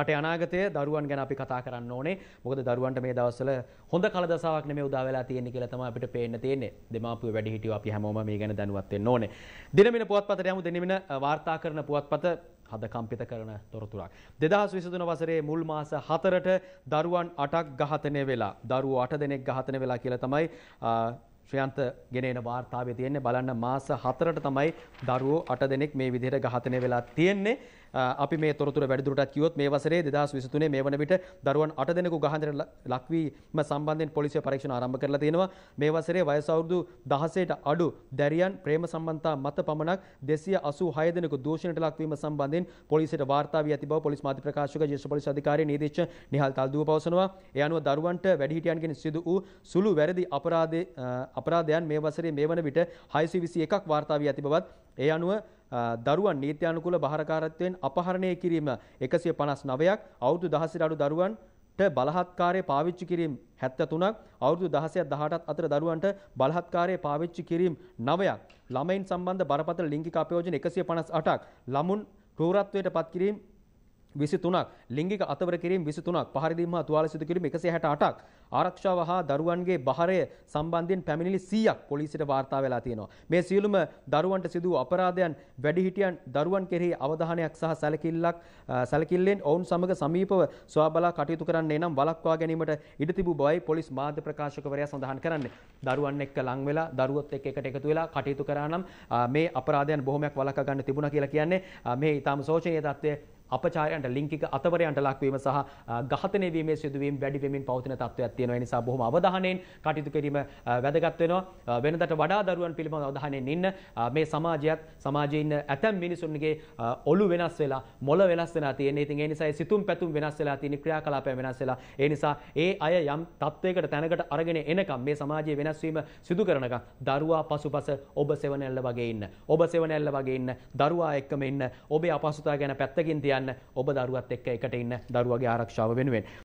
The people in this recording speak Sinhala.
රටේ අනාගතය දරුවන් ගැන අපි කතා කරන්න ඕනේ. මොකද දරුවන්ට මේ දවස්වල හොඳ කලදසාවක් නෙමෙයි උදා වෙලා තියෙන්නේ කියලා තමයි අපිට පේන්න තියෙන්නේ. දෙමාපිය වැඩි හිටියෝ අපි හැමෝම මේ ගැන දැනුවත් වෙන්න ඕනේ. දිනමින පුවත්පතට යමු දිනමින වාර්තා කරන පුවත්පත හද කම්පිත කරන තොරතුරක්. 2023 වසරේ මුල් මාස 4ට දරුවන් 8ක් ඝාතනය වෙලා, දරුවෝ 8 දෙනෙක් ඝාතනය වෙලා කියලා තමයි ශ්‍රයන්ත ගෙනන වාර්තාාව තියෙන්නේ බලන්න මාස හතරට තමයි දරුවෝ අට දෙනෙක් මේ විදිහට ගහතනය වෙලා තියෙන්නේ අපි මේ තොරතුර වැඩිදුරටත් කිව්වොත් මේ වසරේ 2023 මේ වන විට දරුවන් 8 දෙනෙකු ගහන්නට ලක්වීම සම්බන්ධයෙන් පොලිසිය පරීක්ෂණ ආරම්භ කරලා තියෙනවා. මේ වසරේ වයස අවුරුදු 16ට අඩු දැරියන් ප්‍රේම සම්බන්ධතා මත පමණක් 286 දෙනෙකු දූෂණයට ලක්වීම සම්බන්ධයෙන් පොලිසියට වාර්තා වී ඇති බව පොලිස් මාධ්‍ය ප්‍රකාශක ජ්‍යෙෂ්ඨ පොලිස් අධිකාරී නීතිච්ඡ නිහල් තල්දුව පවසනවා. ඒ අනුව දරුවන්ට වැඩිහිටියන්ගෙන් සිදු වූ සුළු වැරදි අපරාධ අපරාධයන් මේ වසරේ මේ වන විට 621ක් වාර්තා වී ඇති බවත් ඒ අනුව දරුවන් නීත්‍යානුකූල බහරකාරත්වයෙන් අපහරණය කිරීම 159ක් අවුරුදු 16 අඩු දරුවන් ට බලහත්කාරයේ පාවිච්චි කිරීම 73ක් අවුරුදු 16 18ත් අතර දරුවන්ට බලහත්කාරයේ පාවිච්චි කිරීම 9ක් ළමයින් සම්බන්ධ බරපතල ලිංගික අපයෝජන 158ක් ළමුන් කෲරත්වයට පත් කිරීම 23ක් ලිංගික අතවර කිරීම 23ක් පහරදීම් හා තුවාල සිදු කිරීම 168ක් ආරක්ෂාව හා දරුවන්ගේ බහරය සම්බන්ධයෙන් පැමිණිලි 100ක් පොලිසියට වාර්තා වෙලා තියෙනවා මේ සියලුම දරුවන්ට සිදු වූ අපරාධයන් වැඩිහිටියන් දරුවන් කෙරෙහි අවධානයක් සහ සැලකිල්ලක් සැලකිල්ලෙන් ඔවුන් සමග සමීපව සොයාබලා කටයුතු කරන්නේ නම් වළක්වා ගැනීමට ඉඩ තිබූ බවයි පොලිස් මාධ්‍ය ප්‍රකාශකවරයා සඳහන් කරන්නේ දරුවන් එක්ක ලං වෙලා දරුවොත් එක්ක එකට එකතු වෙලා කටයුතු කරා නම් මේ අපරාධයන් බොහොමයක් වළක්වා ගන්න තිබුණා කියලා කියන්නේ මේ ඊටාම සෝචනීය තත්ත්වය අපචාරයන්ට ලිංගික අතවරයන්ට ලක්වීම සහ ඝාතනය වීමේ සිදුවීම් වැඩි වෙමින් පවතින තත්ත්වයක් තියෙනවා. ඒ නිසා බොහොම අවධානයෙන් කටයුතු කිරීම වැදගත් වෙනවා. වෙනදට වඩා දරුවන් පිළිබඳ අවධානයෙන් ඉන්න මේ සමාජයත් සමාජයේ ඉන්න ඇතැම් මිනිසුන්ගේ ඔළු වෙනස් වෙලා මොළ වෙනස් වෙලා තියෙන. ඉතින් ඒ නිසා ඒ සිතුම් පැතුම් වෙනස් වෙලා තියෙන ක්‍රියාකලාපයන් වෙනස් වෙලා. ඒ නිසා ඒ අය යම් තත්වයකට තැනකට අරගෙන එනකම් මේ සමාජයේ වෙනස් වීම සිදු කරනකම් දරුවා පසුපස ඔබ සෙවණැල්ල වගේ ඉන්න. ඔබ සෙවණැල්ල වගේ ඉන්න. දරුවා එක්කම ඉන්න. ඔබේ අපහසුතාව ගැන පැත්තකින් තියන්න යන්න ඔබ දරුවත් එක්ක එකට ඉන්න දරුවගේ ආරක්ෂාව වෙනුවෙන්.